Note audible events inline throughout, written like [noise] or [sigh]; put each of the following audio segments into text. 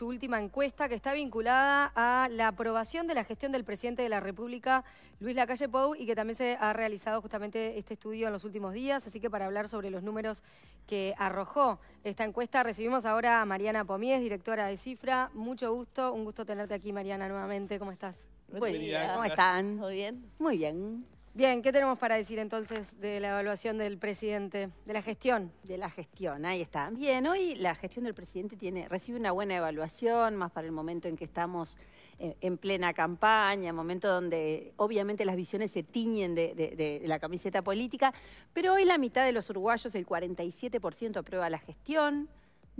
su última encuesta que está vinculada a la aprobación de la gestión del presidente de la República, Luis Lacalle Pou, y que también se ha realizado justamente este estudio en los últimos días. Así que para hablar sobre los números que arrojó esta encuesta, recibimos ahora a Mariana Pomies, directora de Cifra. Mucho gusto, un gusto tenerte aquí, Mariana, nuevamente. ¿Cómo estás? Muy bien. ¿Cómo están? Muy bien? Muy bien. Bien, ¿qué tenemos para decir entonces de la evaluación del presidente, de la gestión? De la gestión, ahí está. Bien, hoy la gestión del presidente tiene, recibe una buena evaluación, más para el momento en que estamos eh, en plena campaña, momento donde obviamente las visiones se tiñen de, de, la camiseta política, pero hoy la mitad de los uruguayos, el 47%, aprueba la gestión,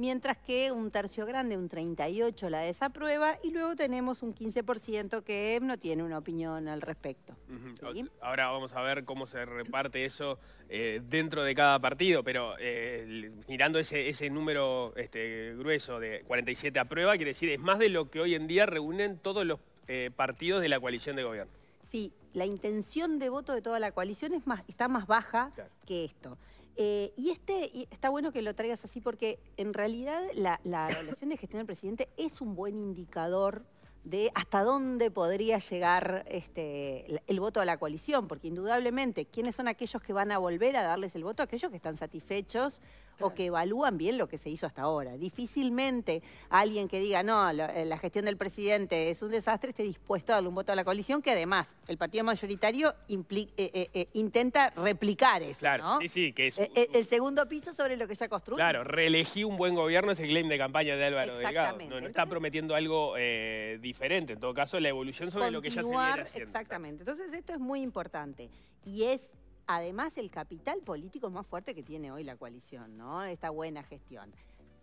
mientras que un tercio grande, un 38%, la desaprueba y luego tenemos un 15% que no tiene una opinión al respecto. Ahora vamos a ver cómo se reparte eso eh, dentro de cada partido, pero eh, mirando ese, número este, grueso de 47 aprueba, quiere decir, es más de lo que hoy en día reúnen todos los eh, partidos de la coalición de gobierno. Sí, la intención de voto de toda la coalición es más, está más baja que esto. Eh, y este y está bueno que lo traigas así porque en realidad la, la evaluación de gestión del presidente es un buen indicador de hasta dónde podría llegar este, el voto a la coalición, porque indudablemente, ¿quiénes son aquellos que van a volver a darles el voto? Aquellos que están satisfechos o que evalúan bien lo que se hizo hasta ahora. Difícilmente alguien que diga, no, eh, la, gestión del presidente es un desastre, esté dispuesto a darle un voto a la coalición, que además el partido mayoritario eh, eh, intenta replicar eso. Claro, sí, sí, e-, e-, el segundo piso sobre lo que ya construyó. Claro, reelegí un buen gobierno es el claim de campaña de Álvaro Delgado. No, no está prometiendo algo diferente diferente, en todo caso, la evolución sobre lo que ya se viene haciendo. Exactamente. Entonces esto es muy importante y es además el capital político más fuerte que tiene hoy la coalición, ¿no? Esta buena gestión.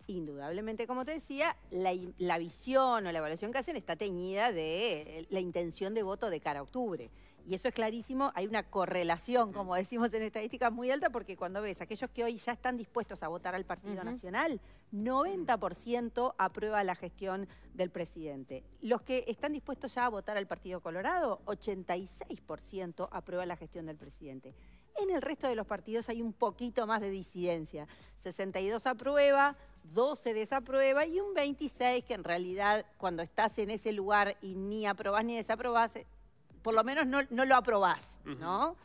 Indudablemente, como te decía, la, la visión o la evaluación que hacen está teñida de eh, la intención de voto de cara a octubre y eso es clarísimo, hay una correlación, como mm. decimos en estadísticas, muy alta, porque cuando ves aquellos que hoy ya están dispuestos a votar al Partido Nacional, 90% aprueba la gestión del presidente. Los que están dispuestos ya a votar al Partido Colorado, 86% aprueba la gestión del presidente. En el resto de los partidos hay un poquito más de disidencia. 62 aprueba, 12 desaprueba y un 26 que en realidad cuando estás en ese lugar y ni aprobás ni desaprobás, por lo menos no, lo aprobás, ¿no?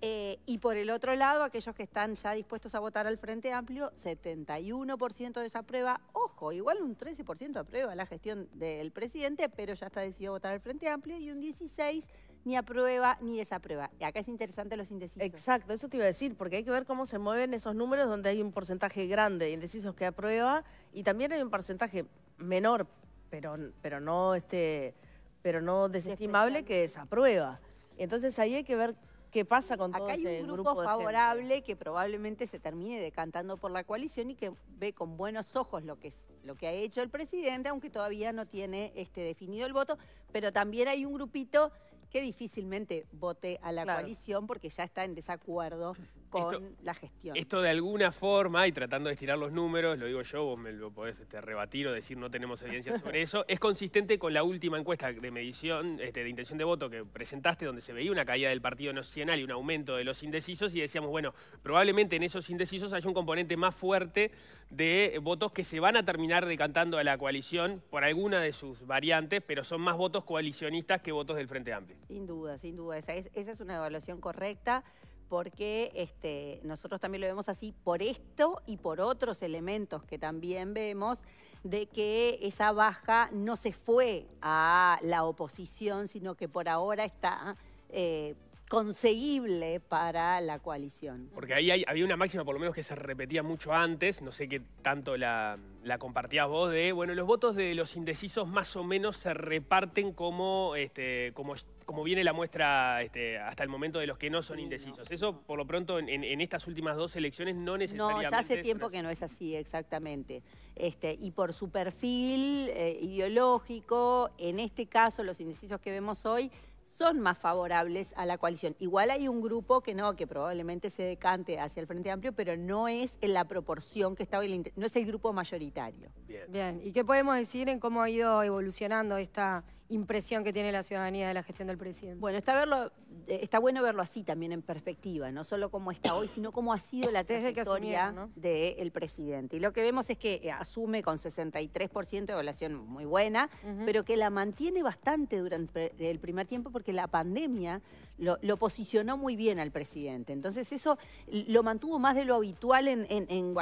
Eh, y por el otro lado, aquellos que están ya dispuestos a votar al Frente Amplio, 71% desaprueba, ojo, igual un 13% aprueba la gestión del presidente, pero ya está decidido a votar al Frente Amplio, y un 16% ni aprueba ni desaprueba. Y acá es interesante los indecisos. Exacto, eso te iba a decir, porque hay que ver cómo se mueven esos números donde hay un porcentaje grande de indecisos que aprueba y también hay un porcentaje menor, pero, pero no este pero no desestimable, que desaprueba. Entonces ahí hay que ver qué pasa con todo ese grupo. hay un grupo, favorable que probablemente se termine decantando por la coalición y que ve con buenos ojos lo que, lo que ha hecho el presidente, aunque todavía no tiene este, definido el voto, pero también hay un grupito que difícilmente vote a la coalición porque ya está en desacuerdo con la gestión. Esto de alguna forma, y tratando de estirar los números, lo digo yo, vos me lo podés este, rebatir o decir no tenemos evidencia sobre [laughs] eso, es consistente con la última encuesta de medición, este, de intención de voto que presentaste, donde se veía una caída del Partido Nacional y un aumento de los indecisos, y decíamos, bueno, probablemente en esos indecisos hay un componente más fuerte de votos que se van a terminar decantando a la coalición por alguna de sus variantes, pero son más votos coalicionistas que votos del Frente Amplio. Sin duda, sin duda. Esa es, esa es una evaluación correcta porque este, nosotros también lo vemos así por esto y por otros elementos que también vemos de que esa baja no se fue a la oposición, sino que por ahora está eh, conseguible para la coalición. Porque ahí había una máxima, por lo menos, que se repetía mucho antes, no sé qué tanto la, compartías vos, de, bueno, los votos de los indecisos más o menos se reparten como, este, como, viene la muestra este, hasta el momento de los que no son indecisos. Eso, por lo pronto, en, estas últimas dos elecciones no necesariamente... No, ya hace tiempo que no es así, exactamente. Este, y por su perfil eh, ideológico, en este caso, los indecisos que vemos hoy son más favorables a la coalición. Igual hay un grupo que no, que probablemente se decante hacia el Frente Amplio, pero no es en la proporción que está hoy, no es el grupo mayoritario. Bien. Bien, ¿y qué podemos decir en cómo ha ido evolucionando esta impresión que tiene la ciudadanía de la gestión del presidente. Bueno, está, verlo, está bueno verlo así también en perspectiva, no solo cómo está hoy, sino cómo ha sido la trayectoria del presidente. Y lo que vemos es que eh, asume con 63% de evaluación muy buena, pero que la mantiene bastante durante el primer tiempo porque la pandemia lo, posicionó muy bien al presidente. Entonces eso lo mantuvo más de lo habitual en, en, en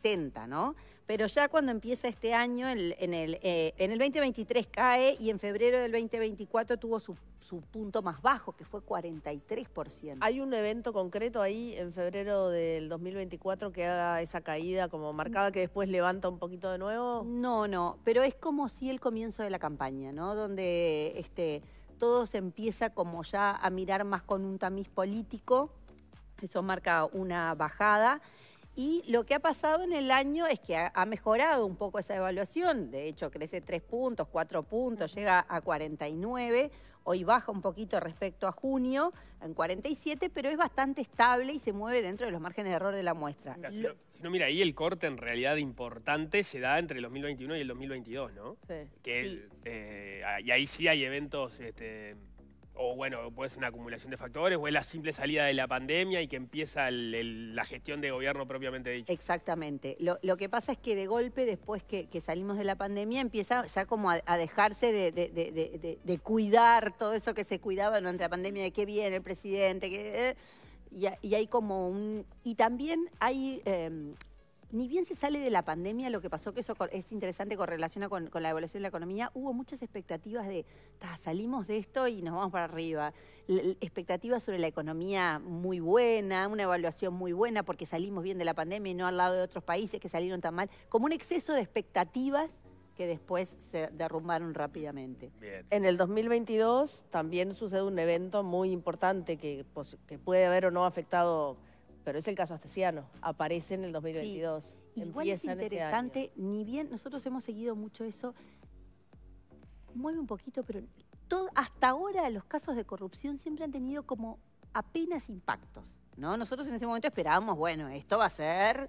60, ¿no? pero ya cuando empieza este año, en, el, en el 2023 eh, cae y en febrero del 2024 tuvo su, punto más bajo, que fue 43%. ¿Hay un evento concreto ahí en febrero del 2024 que haga esa caída como marcada que después levanta un poquito de nuevo? No, no, pero es como si el comienzo de la campaña, ¿no? Donde este, todo se empieza como ya a mirar más con un tamiz político, eso marca una bajada. Y lo que ha pasado en el año es que ha, mejorado un poco esa evaluación. De hecho, crece tres puntos, cuatro puntos, llega a 49. Hoy baja un poquito respecto a junio, en 47, pero es bastante estable y se mueve dentro de los márgenes de error de la muestra. Mira, si, no, mira, ahí el corte en realidad importante se da entre el 2021 y el 2022, ¿no? Sí. Que, eh, y ahí sí hay eventos este, o bueno, puede ser una acumulación de factores, o es la simple salida de la pandemia y que empieza la gestión de gobierno propiamente dicho. Exactamente. Lo, que pasa es que de golpe, después que, salimos de la pandemia, empieza ya como a, dejarse de, cuidar todo eso que se cuidaba durante la pandemia, de qué viene el presidente, que... Eh, y, hay como un... Y también hay em, ni bien se sale de la pandemia, lo que pasó, que eso es interesante, correlaciona con, con la evaluación de la economía, hubo muchas expectativas de, salimos de esto y nos vamos para arriba. Expectativas sobre la economía muy buena, una evaluación muy buena porque salimos bien de la pandemia y no al lado de otros países que salieron tan mal, como un exceso de expectativas que después se derrumbaron rápidamente. En el 2022 también sucede un evento muy importante que pues, puede haber o no afectado pero es el caso astesiano, aparece en el 2022. y Igual es interesante, ni bien nosotros hemos seguido mucho eso, mueve un poquito, pero hasta ahora los casos de corrupción siempre han tenido como apenas impactos, ¿no? Nosotros en ese momento esperábamos, bueno, esto va a ser...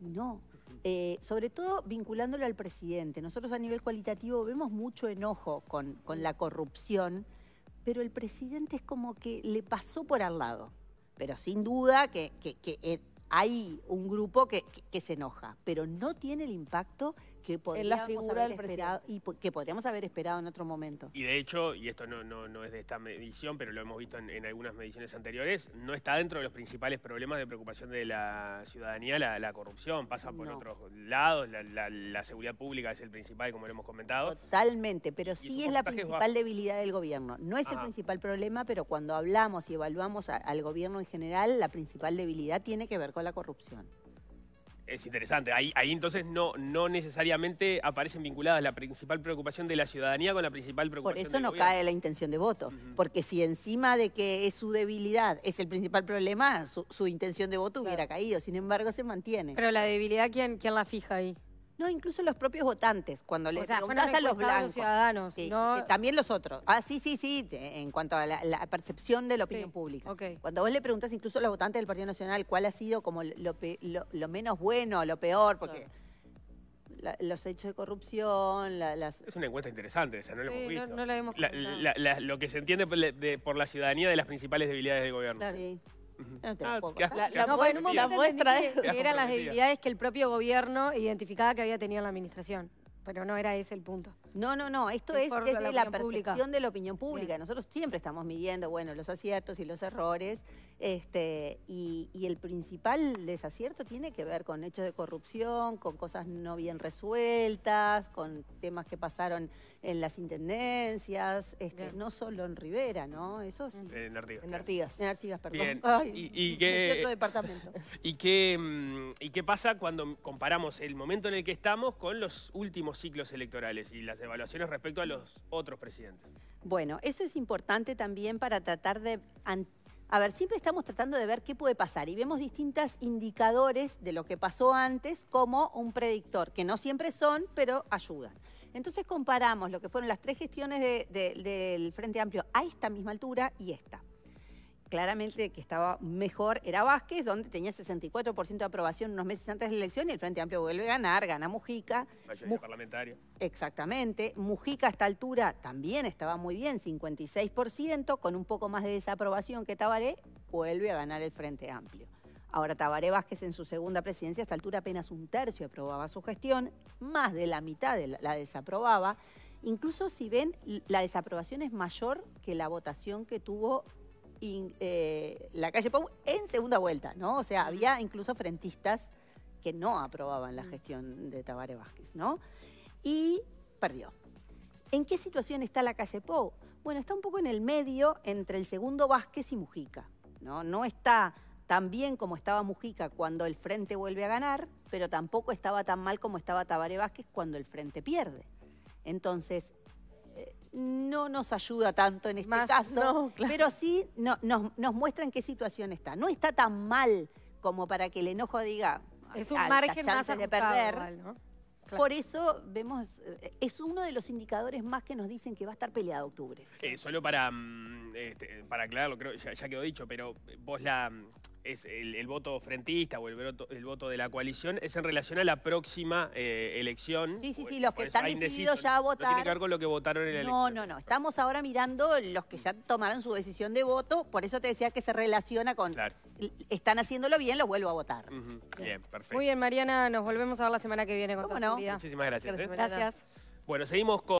no, eh, sobre todo vinculándolo al presidente. Nosotros a nivel cualitativo vemos mucho enojo con, con la corrupción, pero el presidente es como que le pasó por al lado pero sin duda que, eh, hay un grupo que, que se enoja, pero no tiene el impacto que podríamos haber esperado y que podríamos haber esperado en otro momento. Y de hecho, y esto no, no, no es de esta medición, pero lo hemos visto en, algunas mediciones anteriores, no está dentro de los principales problemas de preocupación de la ciudadanía la, corrupción, pasa por otros lados, la, la, seguridad pública es el principal, como lo hemos comentado. Totalmente, pero sí es la principal debilidad del gobierno. No es el ah. principal problema, pero cuando hablamos y evaluamos al gobierno en general, la principal debilidad tiene que ver con la corrupción. Es interesante. Ahí, ahí entonces no, no necesariamente aparecen vinculadas la principal preocupación de la ciudadanía con la principal preocupación Por eso no cae la intención de voto. Porque si encima de que es su debilidad es el principal problema, su, su intención de voto hubiera caído. Sin embargo, se mantiene. Pero la debilidad, quién la fija ahí? No, incluso los propios votantes, cuando le preguntás a los blancos. ciudadanos, eh, también los otros. Ah, sí, sí, sí, en cuanto a la, percepción de la opinión pública. Cuando vos le preguntás incluso a los votantes del Partido Nacional cuál ha sido como lo, menos bueno, lo peor, porque... los hechos de corrupción, la, las... Es una encuesta interesante esa, no la hemos visto. la lo que se entiende por, la ciudadanía de las principales debilidades del gobierno. No ah, La, muestra que eran las debilidades que el propio gobierno identificaba que había tenido la administración, pero no era ese el punto. No, no, no. Esto es, desde la, percepción de la opinión pública. Nosotros siempre estamos midiendo, bueno, los aciertos y los errores. Este, y, el principal desacierto tiene que ver con hechos de corrupción, con cosas no bien resueltas, con temas que pasaron en las intendencias, este, no solo en Rivera, ¿no? Eso en Artigas. En Artigas. En Artigas, perdón. y, qué, otro departamento. [laughs] Y qué, mm, pasa cuando comparamos el momento en el que estamos con los últimos ciclos electorales y las evaluaciones respecto a los otros presidentes. Bueno, eso es importante también para tratar de... A ver, siempre estamos tratando de ver qué puede pasar y vemos distintos indicadores de lo que pasó antes como un predictor, que no siempre son, pero ayudan. Entonces comparamos lo que fueron las tres gestiones del Frente Amplio a esta misma altura y esta claramente que estaba mejor era Vázquez, donde tenía 64% de aprobación unos meses antes de la elección y el Frente Amplio vuelve a ganar, gana Mujica. parlamentario. Exactamente. Mujica a esta altura también estaba muy bien, 56%, con un poco más de desaprobación que Tabaré, vuelve a ganar el Frente Amplio. Ahora Tabaré Vázquez en su segunda presidencia, a esta altura apenas un tercio aprobaba su gestión, más de la mitad la desaprobaba. Incluso si ven, la desaprobación es mayor que la votación que tuvo in, eh, la calle Pau en segunda vuelta, ¿no? O sea, había incluso frentistas que no aprobaban la gestión de Tabaré Vázquez, ¿no? Y perdió. ¿En qué situación está la calle Pou? Bueno, está un poco en el medio entre el segundo Vázquez y Mujica, ¿no? No está tan bien como estaba Mujica cuando el Frente vuelve a ganar, pero tampoco estaba tan mal como estaba Tabaré Vázquez cuando el Frente pierde. Entonces, no nos ayuda tanto en este caso, [laughs] pero sí nos, muestra en qué situación está. No está tan mal como para que el enojo diga es un ah, margen más de perder. Por eso vemos, eh, es uno de los indicadores más que nos dicen que va a estar peleado octubre. solo para, mm, este, para aclararlo, creo, ya, ya quedó dicho, pero vos la, es el, voto frentista o el voto, de la coalición es en relación a la próxima eh, elección. Sí, sí, sí, los que están decididos ya a votar. No tiene que con lo que votaron en la no, No, no, Estamos ahora mirando los que ya tomaron su decisión de voto. Por eso te decía que se relaciona con... Claro. Están haciéndolo bien, lo vuelvo a votar. bien. perfecto. Muy bien, Mariana. Nos volvemos a ver la semana que viene con no? Muchísimas gracias. ¿eh? gracias. Bueno, seguimos con...